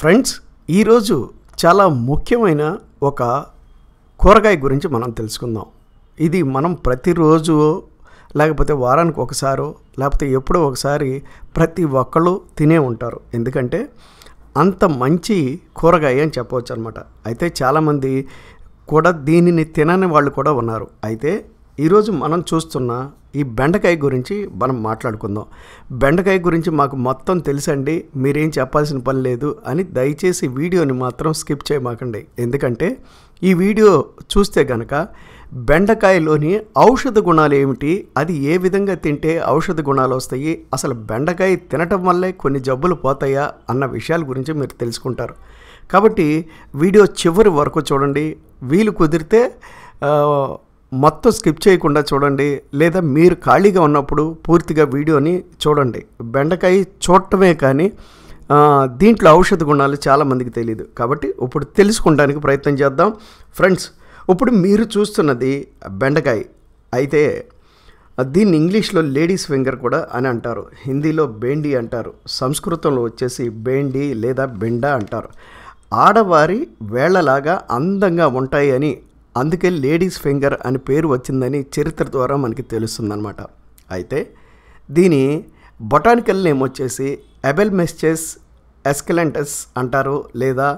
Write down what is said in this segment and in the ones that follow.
friends ఈరోజు చాలా ముఖ్యమైన ఒక కూరగాయ గురించి మనం తెలుసుకుందాం ఇది మనం ప్రతిరోజు లేకపోతే వారానికి ఒకసారో లేకపోతే ఎప్పుడో ఒకసారి ప్రతి ఒక్కళ్ళు తినే ఉంటారు ఎందుకంటే అంత మంచి కూరగాయ అని చెప్పవచ్చు అనమాట అయితే చాలామంది కూడా దీనిని తినని వాళ్ళు కూడా ఉన్నారు అయితే ఈరోజు మనం చూస్తున్న ఈ బెండకాయ గురించి మనం మాట్లాడుకుందాం బెండకాయ గురించి మాకు మొత్తం తెలుసండి మీరేం చెప్పాల్సిన పని లేదు అని దయచేసి వీడియోని మాత్రం స్కిప్ చేయమాకండి ఎందుకంటే ఈ వీడియో చూస్తే గనక బెండకాయలోని ఔషధ గుణాలు ఏమిటి అది ఏ విధంగా తింటే ఔషధ గుణాలు వస్తాయి అసలు బెండకాయ తినటం వల్లే కొన్ని జబ్బులు పోతాయా అన్న విషయాల గురించి మీరు తెలుసుకుంటారు కాబట్టి వీడియో చివరి వరకు చూడండి వీలు కుదిరితే మొత్తం స్కిప్ చేయకుండా చూడండి లేదా మీరు ఖాళీగా ఉన్నప్పుడు పూర్తిగా వీడియోని చూడండి బెండకాయ చూడటమే కానీ దీంట్లో ఔషధ గుణాలు చాలామందికి తెలియదు కాబట్టి ఇప్పుడు తెలుసుకోవడానికి ప్రయత్నం చేద్దాం ఫ్రెండ్స్ ఇప్పుడు మీరు చూస్తున్నది బెండకాయ అయితే దీన్ని ఇంగ్లీష్లో లేడీస్ ఫింగర్ కూడా అని అంటారు హిందీలో బేండి అంటారు సంస్కృతంలో వచ్చేసి బేండి లేదా బెండ అంటారు ఆడవారి వేళ్లలాగా అందంగా ఉంటాయని అందుకే లేడీస్ ఫింగర్ అని పేరు వచ్చిందని చరిత్ర ద్వారా మనకి తెలుస్తుందన్నమాట అయితే దీని బొటానికల్ నేమ్ వచ్చేసి ఎబెల్ మెస్చెస్ ఎస్కలెంటస్ అంటారు లేదా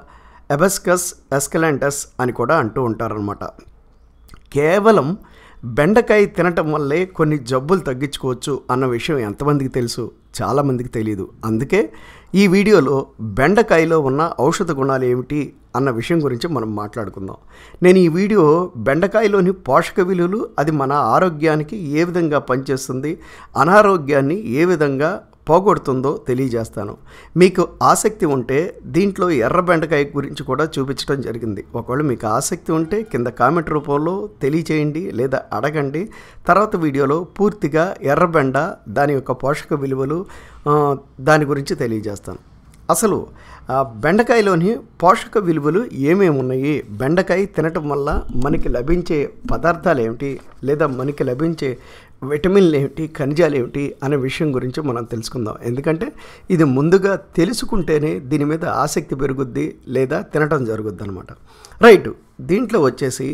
ఎబస్కస్ ఎస్కలెంటస్ అని కూడా అంటూ ఉంటారనమాట కేవలం బెండకాయ తినటం వల్లే కొన్ని జబ్బులు తగ్గించుకోవచ్చు అన్న విషయం ఎంతమందికి తెలుసు చాలామందికి తెలియదు అందుకే ఈ వీడియోలో బెండకాయలో ఉన్న ఔషధ గుణాలు ఏమిటి అన్న విషయం గురించి మనం మాట్లాడుకుందాం నేను ఈ వీడియో బెండకాయలోని పోషక విలువలు అది మన ఆరోగ్యానికి ఏ విధంగా పనిచేస్తుంది అనారోగ్యాన్ని ఏ విధంగా పోగొడుతుందో తెలియజేస్తాను మీకు ఆసక్తి ఉంటే దీంట్లో ఎర్ర బెండకాయ గురించి కూడా చూపించడం జరిగింది ఒకవేళ మీకు ఆసక్తి ఉంటే కింద కామెంట్ రూపంలో తెలియచేయండి లేదా అడగండి తర్వాత వీడియోలో పూర్తిగా ఎర్రబెండ దాని యొక్క పోషక విలువలు దాని గురించి తెలియజేస్తాను అసలు బెండకాయలోని పోషక విలువలు ఏమేమి ఉన్నాయి బెండకాయ తినటం వల్ల మనకి లభించే పదార్థాలు ఏమిటి లేదా మనకి లభించే విటమిన్లు ఏమిటి ఖనిజాలు ఏమిటి అనే విషయం గురించి మనం తెలుసుకుందాం ఎందుకంటే ఇది ముందుగా తెలుసుకుంటేనే దీని మీద ఆసక్తి పెరుగుద్ది లేదా తినటం జరుగుద్ది అనమాట రైట్ దీంట్లో వచ్చేసి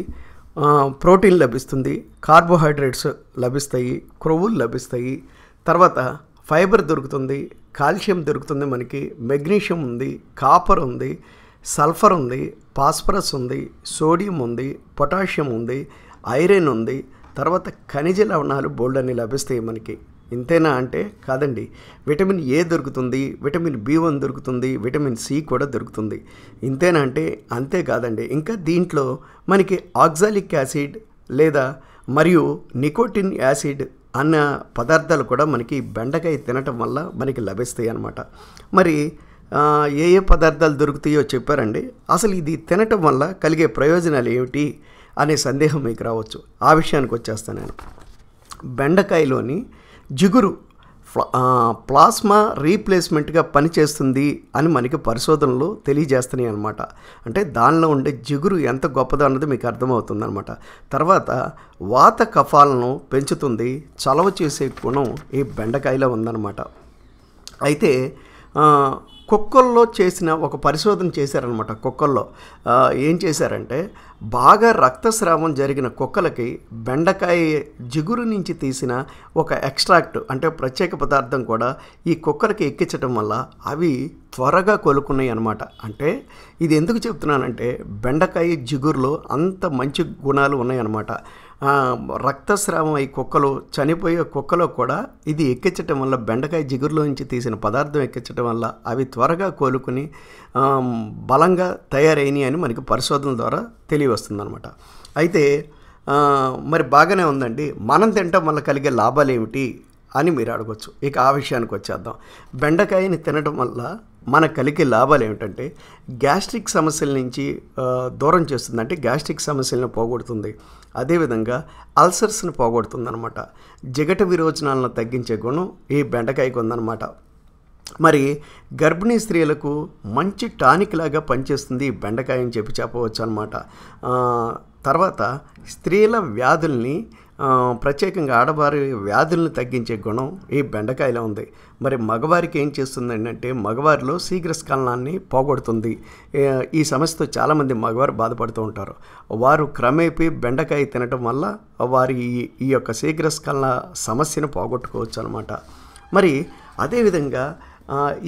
ప్రోటీన్ లభిస్తుంది కార్బోహైడ్రేట్స్ లభిస్తాయి క్రొవ్వులు లభిస్తాయి తర్వాత ఫైబర్ దొరుకుతుంది కాల్షియం దొరుకుతుంది మనకి మెగ్నీషియం ఉంది కాపర్ ఉంది సల్ఫర్ ఉంది పాస్పరస్ ఉంది సోడియం ఉంది పొటాషియం ఉంది ఐరన్ ఉంది తర్వాత ఖనిజ లవణాలు బోల్డ్ అని లభిస్తాయి మనకి ఇంతేనా అంటే కాదండి విటమిన్ ఏ దొరుకుతుంది విటమిన్ బి వన్ దొరుకుతుంది విటమిన్ సి కూడా దొరుకుతుంది ఇంతేనా అంటే అంతేకాదండి ఇంకా దీంట్లో మనకి ఆక్సాలిక్ యాసిడ్ లేదా మరియు నికోటిన్ యాసిడ్ అన్న పదార్థాలు కూడా మనకి బెండకాయ తినటం వల్ల మనకి లభిస్తాయి అన్నమాట మరి ఏ ఏ పదార్థాలు దొరుకుతాయో చెప్పారండి అసలు ఇది తినటం వల్ల కలిగే ప్రయోజనాలు ఏమిటి అనే సందేహం మీకు రావచ్చు ఆ విషయానికి వచ్చేస్తాను నేను బెండకాయలోని జిగురు ప్లాస్మా రీప్లేస్మెంట్గా పనిచేస్తుంది అని మనకి పరిశోధనలు తెలియజేస్తున్నాయి అనమాట అంటే దానిలో ఉండే జిగురు ఎంత గొప్పదో అన్నది మీకు అర్థమవుతుందనమాట తర్వాత వాత కఫాలను పెంచుతుంది చలవ చేసే గుణం ఈ బెండకాయలో ఉందన్నమాట అయితే కుక్కల్లో చేసిన ఒక పరిశోధన చేశారనమాట కుక్కల్లో ఏం చేశారంటే బాగా రక్తస్రావం జరిగిన కుక్కలకి బెండకాయ జిగురు నుంచి తీసిన ఒక ఎక్స్ట్రాక్ట్ అంటే ప్రత్యేక పదార్థం కూడా ఈ కుక్కలకి ఎక్కించడం వల్ల అవి త్వరగా కోలుకున్నాయి అనమాట అంటే ఇది ఎందుకు చెప్తున్నానంటే బెండకాయ జిగురులో అంత మంచి గుణాలు ఉన్నాయన్నమాట రక్తస్రావం అయి కుక్కలు చనిపోయే కుక్కలో కూడా ఇది ఎక్కించటం వల్ల బెండకాయ జిగురులోంచి తీసిన పదార్థం ఎక్కించటం వల్ల అవి త్వరగా కోలుకుని బలంగా తయారైనవి అని మనకి పరిశోధన ద్వారా తెలియవస్తుందనమాట అయితే మరి బాగానే ఉందండి మనం తినటం వల్ల కలిగే లాభాలు ఏమిటి అని మీరు అడగచ్చు ఇక ఆ విషయానికి వచ్చేద్దాం బెండకాయని తినడం వల్ల మన కలిగే లాభాలు ఏమిటంటే గ్యాస్ట్రిక్ సమస్యల నుంచి దూరం చేస్తుంది అంటే గ్యాస్ట్రిక్ సమస్యలను పోగొడుతుంది అదేవిధంగా అల్సర్స్ని పోగొడుతుంది అనమాట జిగట విరోచనాలను తగ్గించే గుణం ఈ బెండకాయకు ఉందన్నమాట మరి గర్భిణీ స్త్రీలకు మంచి టానిక్ లాగా పనిచేస్తుంది ఈ బెండకాయ అని చెప్పి చెప్పవచ్చు అనమాట తర్వాత స్త్రీల వ్యాధుల్ని ప్రత్యేకంగా ఆడవారి వ్యాధులను తగ్గించే గుణం ఈ బెండకాయలో ఉంది మరి మగవారికి ఏం చేస్తుంది అంటే మగవారిలో స్కలనాన్ని పోగొడుతుంది ఈ సమస్యతో చాలామంది మగవారు బాధపడుతూ ఉంటారు వారు క్రమేపీ బెండకాయ తినటం వల్ల వారి ఈ యొక్క స్కలన సమస్యను పోగొట్టుకోవచ్చు అనమాట మరి అదేవిధంగా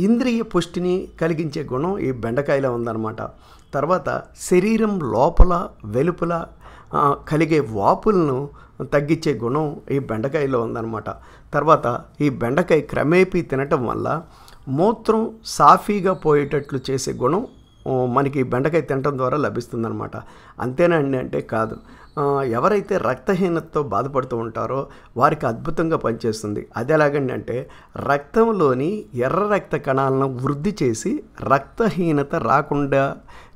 ఇంద్రియ పుష్టిని కలిగించే గుణం ఈ బెండకాయలో ఉందన్నమాట తర్వాత శరీరం లోపల వెలుపల కలిగే వాపులను తగ్గించే గుణం ఈ బెండకాయలో ఉందన్నమాట తర్వాత ఈ బెండకాయ క్రమేపీ తినటం వల్ల మూత్రం సాఫీగా పోయేటట్లు చేసే గుణం మనకి బెండకాయ తినటం ద్వారా లభిస్తుందన్నమాట అంతేనండి అంటే కాదు ఎవరైతే రక్తహీనతతో బాధపడుతూ ఉంటారో వారికి అద్భుతంగా పనిచేస్తుంది అది ఎలాగండి అంటే రక్తంలోని ఎర్ర రక్త కణాలను వృద్ధి చేసి రక్తహీనత రాకుండా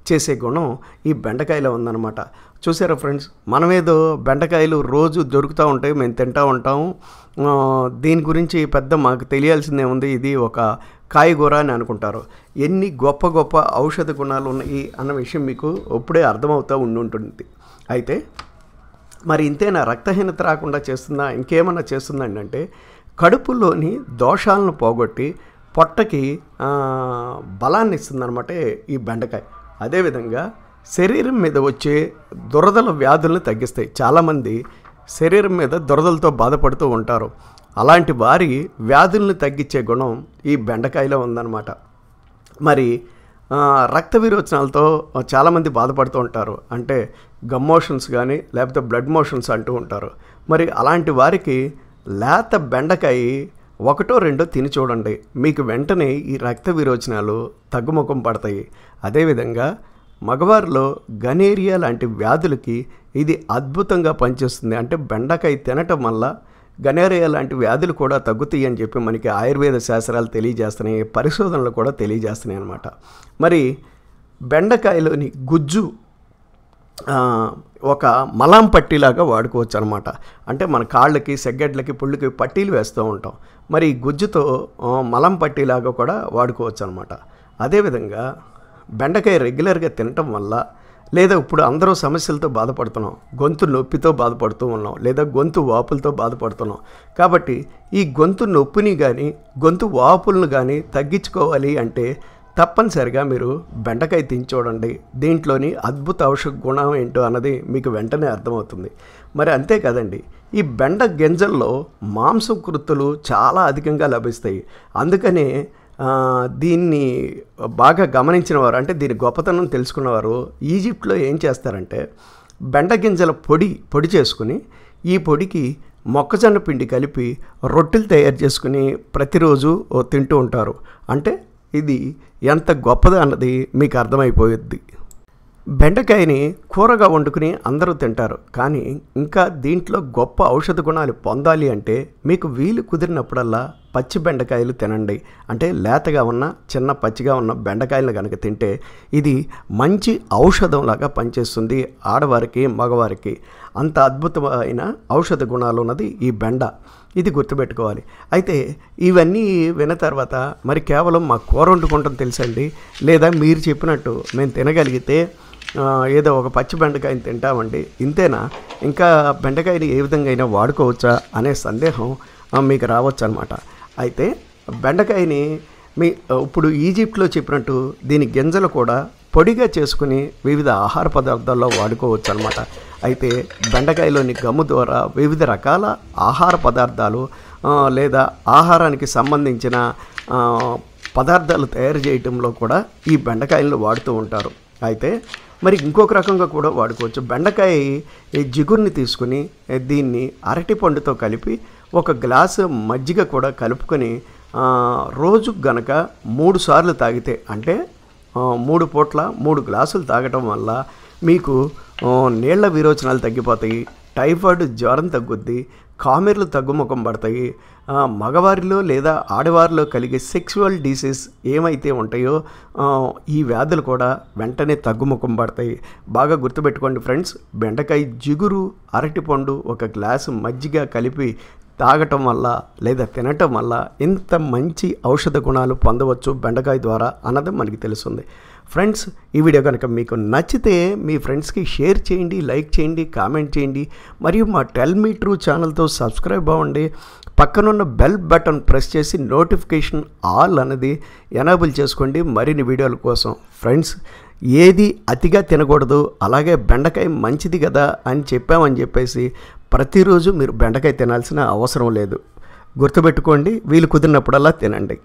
చేసే గుణం ఈ బెండకాయలో ఉందన్నమాట చూసారా ఫ్రెండ్స్ మనమేదో బెండకాయలు రోజు దొరుకుతూ ఉంటాయి మేము తింటూ ఉంటాము దీని గురించి పెద్ద మాకు తెలియాల్సిందే ఉంది ఇది ఒక కాయగూర అని అనుకుంటారు ఎన్ని గొప్ప గొప్ప ఔషధ గుణాలు ఉన్నాయి అన్న విషయం మీకు ఇప్పుడే అర్థమవుతూ ఉండుంటుంది అయితే మరి ఇంతేనా రక్తహీనత రాకుండా చేస్తుందా ఇంకేమన్నా చేస్తుందా అంటే కడుపులోని దోషాలను పోగొట్టి పొట్టకి బలాన్ని ఇస్తుందన్నమాట ఈ బెండకాయ అదేవిధంగా శరీరం మీద వచ్చే దురదల వ్యాధులను తగ్గిస్తాయి చాలామంది శరీరం మీద దురదలతో బాధపడుతూ ఉంటారు అలాంటి వారి వ్యాధులను తగ్గించే గుణం ఈ బెండకాయలో ఉందన్నమాట మరి రక్త విరోచనాలతో చాలామంది బాధపడుతూ ఉంటారు అంటే గమ్ మోషన్స్ కానీ లేకపోతే బ్లడ్ మోషన్స్ అంటూ ఉంటారు మరి అలాంటి వారికి లేత బెండకాయ ఒకటో రెండో తిని చూడండి మీకు వెంటనే ఈ రక్త విరోచనాలు తగ్గుముఖం పడతాయి అదేవిధంగా మగవారిలో గనేరియా లాంటి వ్యాధులకి ఇది అద్భుతంగా పనిచేస్తుంది అంటే బెండకాయ తినటం వల్ల గనేరియా లాంటి వ్యాధులు కూడా తగ్గుతాయి అని చెప్పి మనకి ఆయుర్వేద శాస్త్రాలు తెలియజేస్తున్నాయి పరిశోధనలు కూడా తెలియజేస్తున్నాయి అన్నమాట మరి బెండకాయలోని గుజ్జు ఒక మలాం పట్టీలాగా వాడుకోవచ్చు అనమాట అంటే మన కాళ్ళకి సెగ్గడ్లకి పుళ్ళుకి పట్టీలు వేస్తూ ఉంటాం మరి గుజ్జుతో మలం పట్టీలాగా కూడా వాడుకోవచ్చు అనమాట అదేవిధంగా బెండకాయ రెగ్యులర్గా తినటం వల్ల లేదా ఇప్పుడు అందరూ సమస్యలతో బాధపడుతున్నాం గొంతు నొప్పితో బాధపడుతూ ఉన్నాం లేదా గొంతు వాపులతో బాధపడుతున్నాం కాబట్టి ఈ గొంతు నొప్పిని కానీ గొంతు వాపులను కానీ తగ్గించుకోవాలి అంటే తప్పనిసరిగా మీరు బెండకాయ తిని చూడండి దీంట్లోని అద్భుత ఔషధ గుణం ఏంటో అన్నది మీకు వెంటనే అర్థమవుతుంది మరి అంతే కదండి ఈ బెండ గింజల్లో మాంసకృత్తులు చాలా అధికంగా లభిస్తాయి అందుకనే దీన్ని బాగా గమనించిన వారు అంటే దీని గొప్పతనం తెలుసుకున్నవారు ఈజిప్ట్లో ఏం చేస్తారంటే బెండ గింజల పొడి పొడి చేసుకుని ఈ పొడికి మొక్కజొన్న పిండి కలిపి రొట్టెలు తయారు చేసుకుని ప్రతిరోజు తింటూ ఉంటారు అంటే ఇది ఎంత గొప్పది అన్నది మీకు అర్థమైపోయిద్ది బెండకాయని కూరగా వండుకుని అందరూ తింటారు కానీ ఇంకా దీంట్లో గొప్ప ఔషధ గుణాలు పొందాలి అంటే మీకు వీలు కుదిరినప్పుడల్లా పచ్చి బెండకాయలు తినండి అంటే లేతగా ఉన్న చిన్న పచ్చిగా ఉన్న బెండకాయలను కనుక తింటే ఇది మంచి ఔషధంలాగా పనిచేస్తుంది ఆడవారికి మగవారికి అంత అద్భుతమైన ఔషధ గుణాలు ఉన్నది ఈ బెండ ఇది గుర్తుపెట్టుకోవాలి అయితే ఇవన్నీ విన్న తర్వాత మరి కేవలం మా కూర వండుకుంటాం తెలుసండి లేదా మీరు చెప్పినట్టు మేము తినగలిగితే ఏదో ఒక పచ్చి బెండకాయని తింటామండి ఇంతేనా ఇంకా బెండకాయని ఏ విధంగా అయినా వాడుకోవచ్చా అనే సందేహం మీకు రావచ్చు అనమాట అయితే బెండకాయని మీ ఇప్పుడు ఈజిప్ట్లో చెప్పినట్టు దీని గింజలు కూడా పొడిగా చేసుకుని వివిధ ఆహార పదార్థాల్లో వాడుకోవచ్చు అనమాట అయితే బెండకాయలోని గమ్ము ద్వారా వివిధ రకాల ఆహార పదార్థాలు లేదా ఆహారానికి సంబంధించిన పదార్థాలు తయారు చేయటంలో కూడా ఈ బెండకాయలను వాడుతూ ఉంటారు అయితే మరి ఇంకొక రకంగా కూడా వాడుకోవచ్చు బెండకాయ జిగురుని తీసుకుని దీన్ని అరటి పండుతో కలిపి ఒక గ్లాసు మజ్జిగ కూడా కలుపుకొని రోజు గనక మూడు సార్లు తాగితే అంటే మూడు పూట్ల మూడు గ్లాసులు తాగటం వల్ల మీకు నీళ్ల విరోచనాలు తగ్గిపోతాయి టైఫాయిడ్ జ్వరం తగ్గుద్ది కామెర్లు తగ్గుముఖం పడతాయి మగవారిలో లేదా ఆడవారిలో కలిగే సెక్షువల్ డిసీజ్ ఏమైతే ఉంటాయో ఈ వ్యాధులు కూడా వెంటనే తగ్గుముఖం పడతాయి బాగా గుర్తుపెట్టుకోండి ఫ్రెండ్స్ బెండకాయ జిగురు అరటిపండు ఒక గ్లాసు మజ్జిగ కలిపి తాగటం వల్ల లేదా తినటం వల్ల ఇంత మంచి ఔషధ గుణాలు పొందవచ్చు బెండకాయ ద్వారా అన్నది మనకి తెలుస్తుంది ఫ్రెండ్స్ ఈ వీడియో కనుక మీకు నచ్చితే మీ ఫ్రెండ్స్కి షేర్ చేయండి లైక్ చేయండి కామెంట్ చేయండి మరియు మా టెల్ మీ ట్రూ ఛానల్తో సబ్స్క్రైబ్ అవ్వండి పక్కనున్న బెల్ బటన్ ప్రెస్ చేసి నోటిఫికేషన్ ఆల్ అనేది ఎనేబుల్ చేసుకోండి మరిన్ని వీడియోల కోసం ఫ్రెండ్స్ ఏది అతిగా తినకూడదు అలాగే బెండకాయ మంచిది కదా అని చెప్పామని చెప్పేసి ప్రతిరోజు మీరు బెండకాయ తినాల్సిన అవసరం లేదు గుర్తుపెట్టుకోండి వీలు కుదిరినప్పుడల్లా తినండి